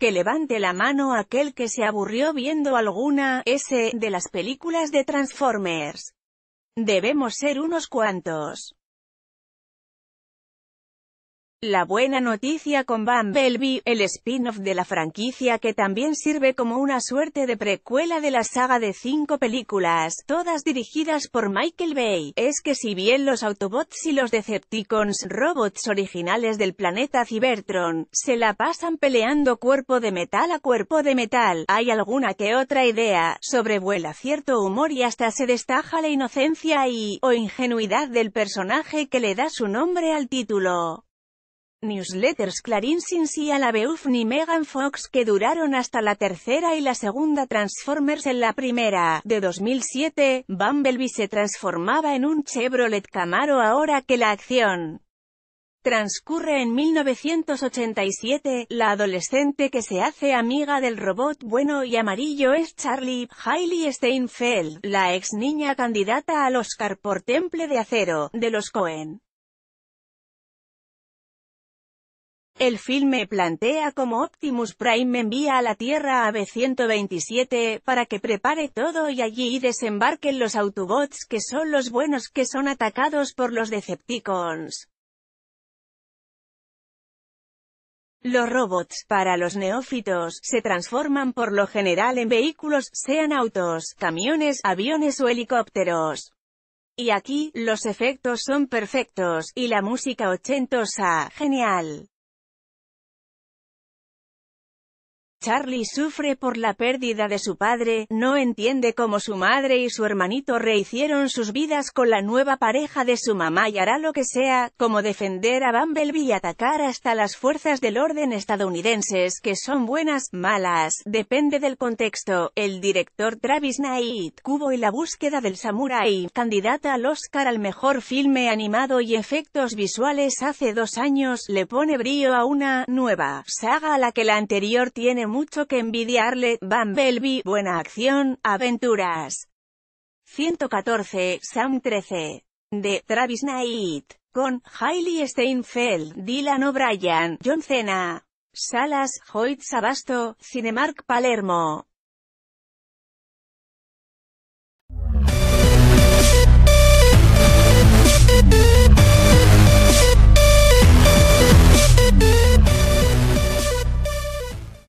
Que levante la mano aquel que se aburrió viendo alguna ese, de las películas de Transformers. Debemos ser unos cuantos. La buena noticia con Bumblebee, el spin-off de la franquicia que también sirve como una suerte de precuela de la saga de cinco películas, todas dirigidas por Michael Bay, es que si bien los Autobots y los Decepticons, robots originales del planeta Cybertron, se la pasan peleando cuerpo de metal a cuerpo de metal, hay alguna que otra idea, sobrevuela cierto humor y hasta se destaja la inocencia y, o ingenuidad del personaje que le da su nombre al título. Newsletters Clarín y a la Megan Fox que duraron hasta la tercera y la segunda Transformers en la primera, de 2007, Bumblebee se transformaba en un Chevrolet Camaro ahora que la acción transcurre en 1987, la adolescente que se hace amiga del robot bueno y amarillo es Charlie, Hailey Steinfeld, la ex niña candidata al Oscar por Temple de Acero, de los Cohen. El filme plantea como Optimus Prime envía a la Tierra a B-127, para que prepare todo y allí desembarquen los Autobots que son los buenos que son atacados por los Decepticons. Los robots, para los neófitos, se transforman por lo general en vehículos, sean autos, camiones, aviones o helicópteros. Y aquí, los efectos son perfectos, y la música ochentosa, genial. Charlie sufre por la pérdida de su padre, no entiende cómo su madre y su hermanito rehicieron sus vidas con la nueva pareja de su mamá y hará lo que sea, como defender a Bumblebee y atacar hasta las fuerzas del orden estadounidenses, que son buenas, malas, depende del contexto. El director Travis Knight, Cubo y la búsqueda del Samurai, candidata al Oscar al mejor filme animado y efectos visuales hace dos años, le pone brío a una nueva saga a la que la anterior tiene mucho que envidiarle, Bumblebee, buena acción, aventuras. 114, Sam 13. De Travis Knight. Con, Hailey Steinfeld, Dylan O'Brien, John Cena. Salas, Hoyt Sabasto, Cinemark Palermo.